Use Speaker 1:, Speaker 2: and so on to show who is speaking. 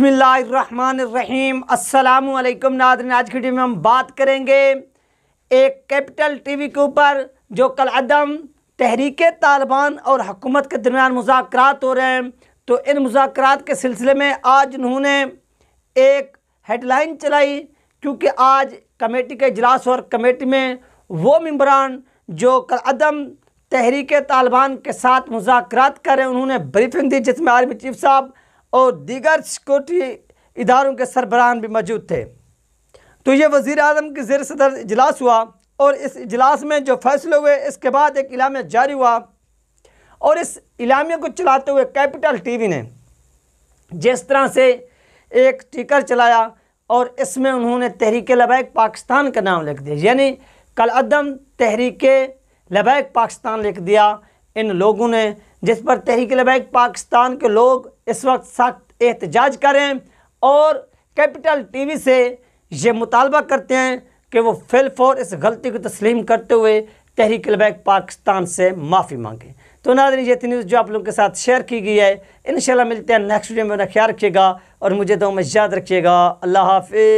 Speaker 1: बसमीम अल्लाम नादन आज की वीडियो में हम बात करेंगे एक कैपिटल टीवी के ऊपर जो कल अदम तहरीक तालिबान और हकूमत के दरमियान मुजाकर हो रहे हैं तो इन मुजाकर के सिलसिले में आज उन्होंने एक हेडलाइन चलाई क्योंकि आज कमेटी के इजलास और कमेटी में वो मम्बरान जो कल अदम तहरीक तालिबान के साथ मुजाकर कर रहे हैं उन्होंने ब्रीफिंग दी जिसमें आर्मी चीफ साहब और दीगर सिक्योरिटी इदारों के सरबराहान भी मौजूद थे तो ये वज़ी अजम के जेर सदर इजलास हुआ और इस इजलास में जो फैसले हुए इसके बाद एक इलामिया जारी हुआ और इस इलामिया को चलाते हुए कैपिटल टीवी ने जिस तरह से एक टिकर चलाया और इसमें उन्होंने तहरीक लबैक पाकिस्तान का नाम लिख दिया यानी कल अदम तहरीक लबैक पाकिस्तान लिख दिया इन लोगों ने जिस पर तहरीक लबैक पाकिस्तान के लोग इस वक्त सख्त एहतजाज करें और कैपिटल टीवी से ये मुतालबा करते हैं कि वो फेल फॉर इस गलती को तस्लीम करते हुए तहरीक बैग पाकिस्तान से माफ़ी मांगें तो नाजन ये न्यूज़ जो आप लोगों के साथ शेयर की गई है इन मिलते हैं नेक्स्ट वीडियो में ख्याल रखिएगा और मुझे दो में याद रखिएगा अल्लाह हाफि